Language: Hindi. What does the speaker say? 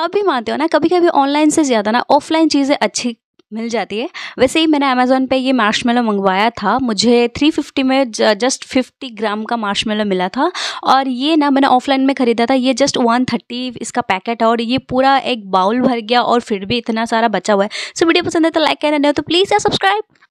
आप भी मानते हो ना कभी कभी ऑनलाइन से ज़्यादा ना ऑफलाइन चीज़ें अच्छी मिल जाती है वैसे ही मैंने अमेज़ोन पे ये मार्शमेलो मंगवाया था मुझे 350 में जस्ट 50 ग्राम का मार्शमेलो मिला था और ये ना मैंने ऑफलाइन में ख़रीदा था ये जस्ट 130 इसका पैकेट है और ये पूरा एक बाउल भर गया और फिर भी इतना सारा बचा हुआ है सो वीडियो पसंद है तो लाइक करना नहीं हो तो प्लीज़ या सब्सक्राइब